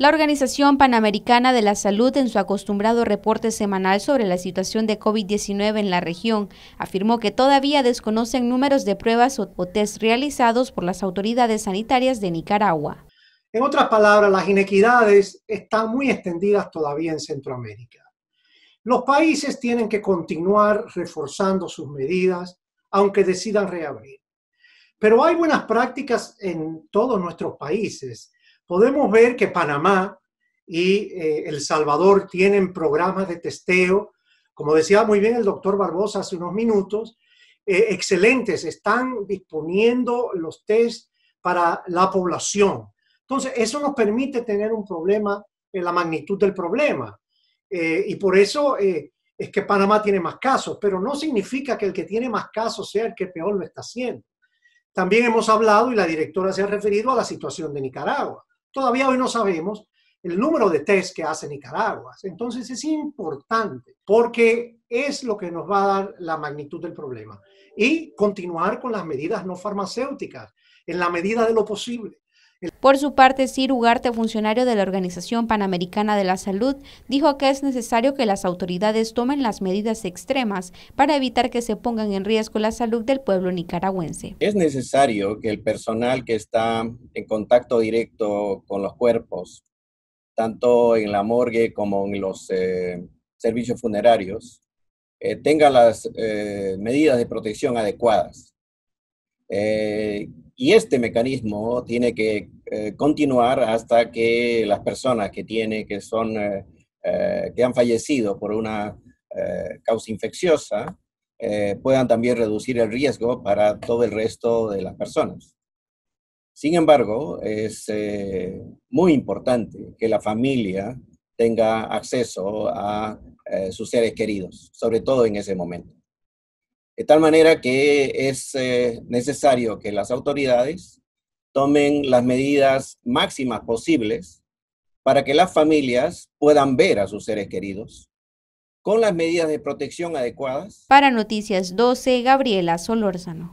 La Organización Panamericana de la Salud, en su acostumbrado reporte semanal sobre la situación de COVID-19 en la región, afirmó que todavía desconocen números de pruebas o, test realizados por las autoridades sanitarias de Nicaragua. En otras palabras, las inequidades están muy extendidas todavía en Centroamérica. Los países tienen que continuar reforzando sus medidas, aunque decidan reabrir. Pero hay buenas prácticas en todos nuestros países podemos ver que Panamá y eh, El Salvador tienen programas de testeo, como decía muy bien el doctor Barbosa hace unos minutos, eh, excelentes, están disponiendo los test para la población. Entonces, eso nos permite tener un problema, en la magnitud del problema. Eh, y por eso es que Panamá tiene más casos, pero no significa que el que tiene más casos sea el que peor lo está haciendo. También hemos hablado, y la directora se ha referido a la situación de Nicaragua. Todavía hoy no sabemos el número de test que hace Nicaragua. Entonces es importante porque es lo que nos va a dar la magnitud del problema. Y continuar con las medidas no farmacéuticas en la medida de lo posible. Por su parte, Sir Ugarte, funcionario de la Organización Panamericana de la Salud, dijo que es necesario que las autoridades tomen las medidas extremas para evitar que se pongan en riesgo la salud del pueblo nicaragüense. Es necesario que el personal que está en contacto directo con los cuerpos, tanto en la morgue como en los eh, servicios funerarios, eh, tenga las eh, medidas de protección adecuadas. Y este mecanismo tiene que eh, continuar hasta que las personas que tienen, que son, eh, eh, que han fallecido por una causa infecciosa, puedan también reducir el riesgo para todo el resto de las personas. Sin embargo, es muy importante que la familia tenga acceso a sus seres queridos, sobre todo en ese momento. De tal manera que es eh, necesario que las autoridades tomen las medidas máximas posibles para que las familias puedan ver a sus seres queridos con las medidas de protección adecuadas. Para Noticias 12, Gabriela Solórzano.